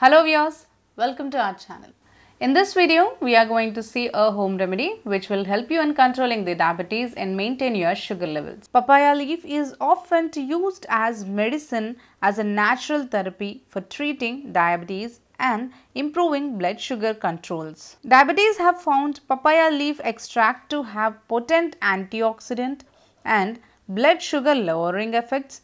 Hello viewers, welcome to our channel. In this video, we are going to see a home remedy which will help you in controlling the diabetes and maintain your sugar levels. Papaya leaf is often used as medicine as a natural therapy for treating diabetes and improving blood sugar controls. Diabetes have found papaya leaf extract to have potent antioxidant and blood sugar lowering effects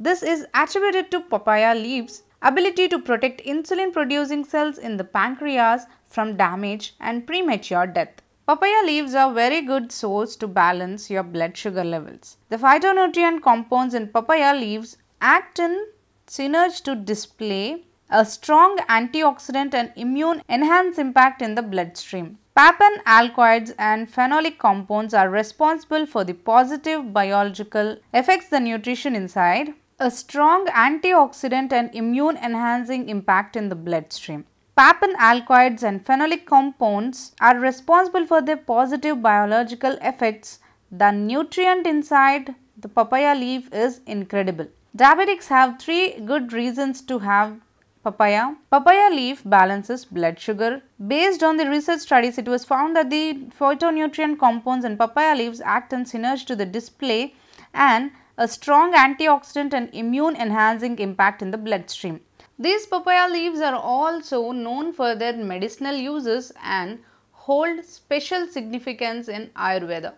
this is attributed to papaya leaves ability to protect insulin producing cells in the pancreas from damage and premature death. Papaya leaves are very good source to balance your blood sugar levels. The phytonutrient compounds in papaya leaves act in synergy to display a strong antioxidant and immune enhance impact in the bloodstream. Papain alkoids and phenolic compounds are responsible for the positive biological effects the nutrition inside a strong antioxidant and immune enhancing impact in the bloodstream. Papain alkaloids and phenolic compounds are responsible for the positive biological effects. The nutrient inside the papaya leaf is incredible. Diabetics have three good reasons to have papaya. Papaya leaf balances blood sugar. Based on the research studies, it was found that the phytonutrient compounds in papaya leaves act in synergy to the display and a strong antioxidant and immune enhancing impact in the bloodstream. These papaya leaves are also known for their medicinal uses and hold special significance in Ayurveda.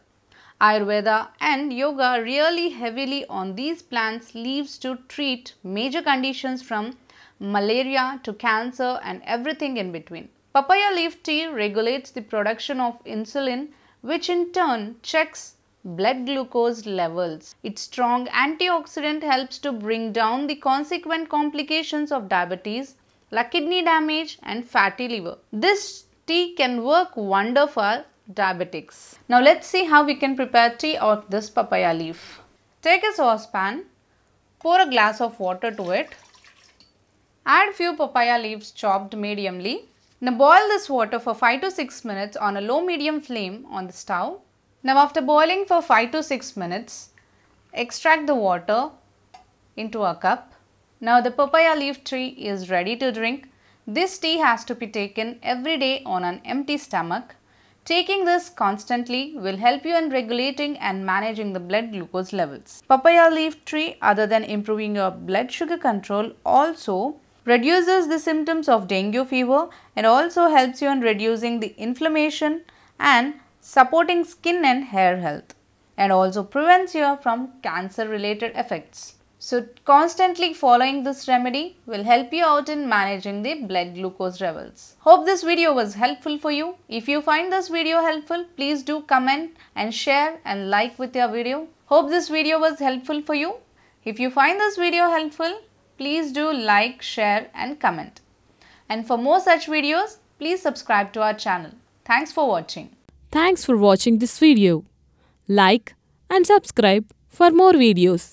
Ayurveda and yoga really heavily on these plants leaves to treat major conditions from malaria to cancer and everything in between. Papaya leaf tea regulates the production of insulin which in turn checks blood glucose levels. Its strong antioxidant helps to bring down the consequent complications of diabetes like kidney damage and fatty liver. This tea can work wonder for diabetics. Now let's see how we can prepare tea out of this papaya leaf. Take a saucepan, pour a glass of water to it. Add few papaya leaves chopped mediumly. Now boil this water for 5 to 6 minutes on a low medium flame on the stove. Now after boiling for 5 to 6 minutes, extract the water into a cup. Now the papaya leaf tea is ready to drink. This tea has to be taken every day on an empty stomach. Taking this constantly will help you in regulating and managing the blood glucose levels. Papaya leaf tree, other than improving your blood sugar control also reduces the symptoms of dengue fever and also helps you in reducing the inflammation and supporting skin and hair health and also prevents you from cancer related effects. So constantly following this remedy will help you out in managing the blood glucose levels. Hope this video was helpful for you. If you find this video helpful, please do comment and share and like with your video. Hope this video was helpful for you. If you find this video helpful, please do like, share and comment. And for more such videos, please subscribe to our channel. Thanks for watching. Thanks for watching this video. Like and subscribe for more videos.